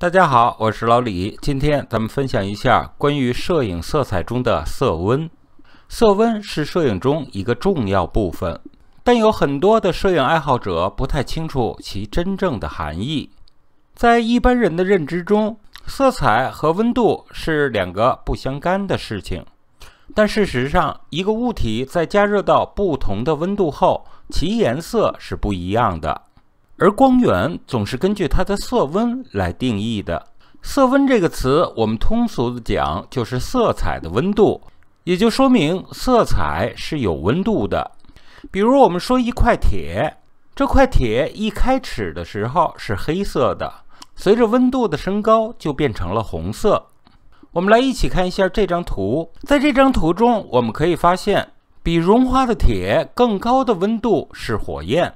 大家好，我是老李。今天咱们分享一下关于摄影色彩中的色温。色温是摄影中一个重要部分，但有很多的摄影爱好者不太清楚其真正的含义。在一般人的认知中，色彩和温度是两个不相干的事情。但事实上，一个物体在加热到不同的温度后，其颜色是不一样的。而光源总是根据它的色温来定义的。色温这个词，我们通俗的讲就是色彩的温度，也就说明色彩是有温度的。比如我们说一块铁，这块铁一开始的时候是黑色的，随着温度的升高，就变成了红色。我们来一起看一下这张图，在这张图中，我们可以发现，比融化的铁更高的温度是火焰。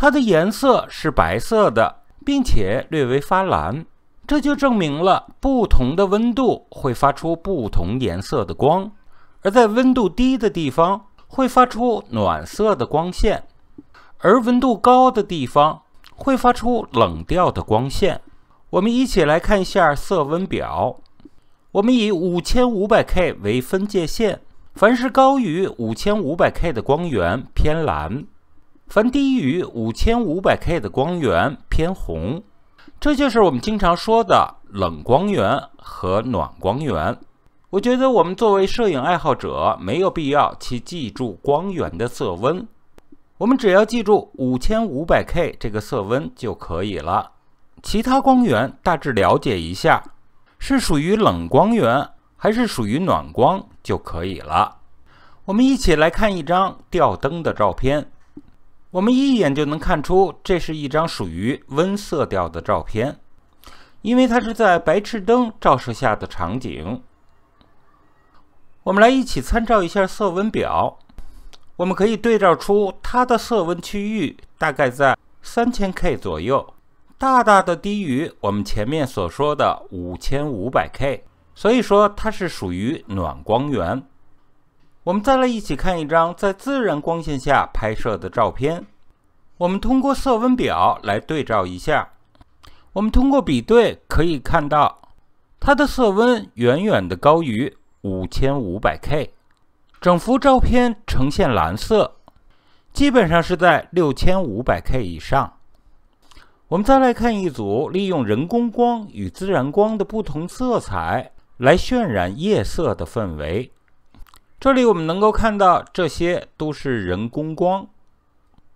它的颜色是白色的，并且略微发蓝，这就证明了不同的温度会发出不同颜色的光，而在温度低的地方会发出暖色的光线，而温度高的地方会发出冷调的光线。我们一起来看一下色温表，我们以五千五百 K 为分界线，凡是高于五千五百 K 的光源偏蓝。凡低于五千五百 K 的光源偏红，这就是我们经常说的冷光源和暖光源。我觉得我们作为摄影爱好者没有必要去记住光源的色温，我们只要记住五千五百 K 这个色温就可以了。其他光源大致了解一下，是属于冷光源还是属于暖光就可以了。我们一起来看一张吊灯的照片。我们一眼就能看出，这是一张属于温色调的照片，因为它是在白炽灯照射下的场景。我们来一起参照一下色温表，我们可以对照出它的色温区域大概在三千 K 左右，大大的低于我们前面所说的五千五百 K，所以说它是属于暖光源。我们再来一起看一张在自然光线下拍摄的照片。我们通过色温表来对照一下。我们通过比对可以看到，它的色温远远的高于五千五百 K。整幅照片呈现蓝色，基本上是在六千五百 K 以上。我们再来看一组利用人工光与自然光的不同色彩来渲染夜色的氛围。这里我们能够看到，这些都是人工光，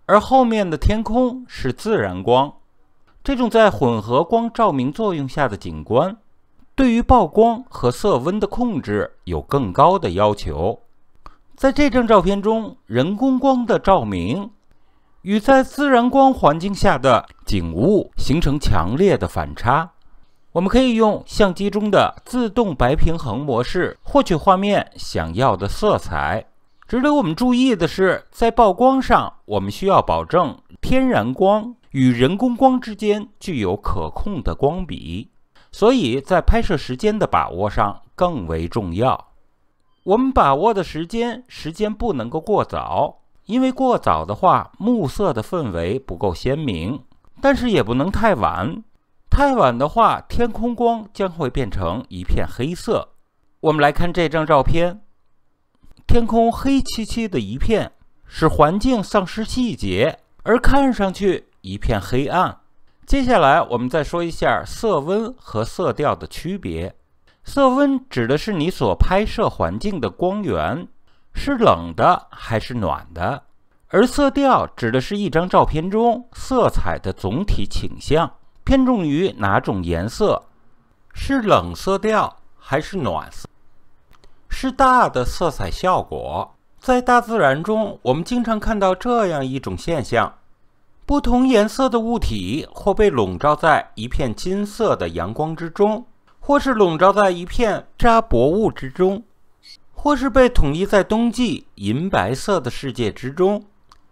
而后面的天空是自然光。这种在混合光照明作用下的景观，对于曝光和色温的控制有更高的要求。在这张照片中，人工光的照明与在自然光环境下的景物形成强烈的反差。我们可以用相机中的自动白平衡模式获取画面想要的色彩。值得我们注意的是，在曝光上，我们需要保证天然光与人工光之间具有可控的光比，所以在拍摄时间的把握上更为重要。我们把握的时间，时间不能够过早，因为过早的话，暮色的氛围不够鲜明；但是也不能太晚。太晚的话，天空光将会变成一片黑色。我们来看这张照片，天空黑漆漆的一片，使环境丧失细节，而看上去一片黑暗。接下来，我们再说一下色温和色调的区别。色温指的是你所拍摄环境的光源是冷的还是暖的，而色调指的是一张照片中色彩的总体倾向。偏重于哪种颜色？是冷色调还是暖色？是大的色彩效果？在大自然中，我们经常看到这样一种现象：不同颜色的物体，或被笼罩在一片金色的阳光之中，或是笼罩在一片薄雾之中，或是被统一在冬季银白色的世界之中。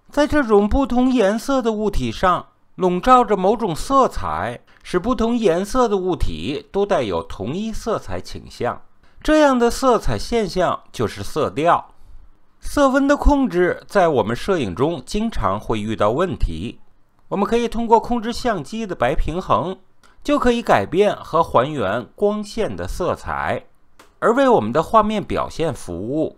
在这种不同颜色的物体上。笼罩着某种色彩，使不同颜色的物体都带有同一色彩倾向，这样的色彩现象就是色调。色温的控制在我们摄影中经常会遇到问题，我们可以通过控制相机的白平衡，就可以改变和还原光线的色彩，而为我们的画面表现服务。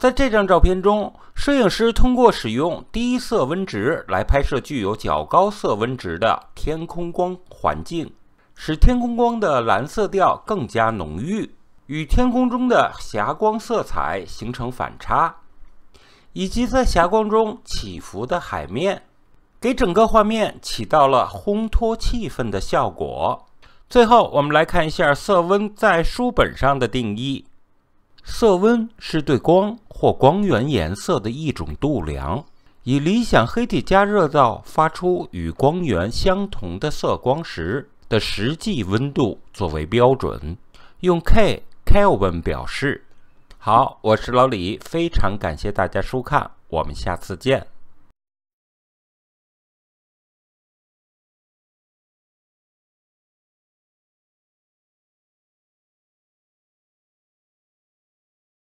在这张照片中，摄影师通过使用低色温值来拍摄具有较高色温值的天空光环境，使天空光的蓝色调更加浓郁，与天空中的霞光色彩形成反差，以及在霞光中起伏的海面，给整个画面起到了烘托气氛的效果。最后，我们来看一下色温在书本上的定义。色温是对光或光源颜色的一种度量，以理想黑体加热到发出与光源相同的色光时的实际温度作为标准，用 K kelvin 表示。好，我是老李，非常感谢大家收看，我们下次见。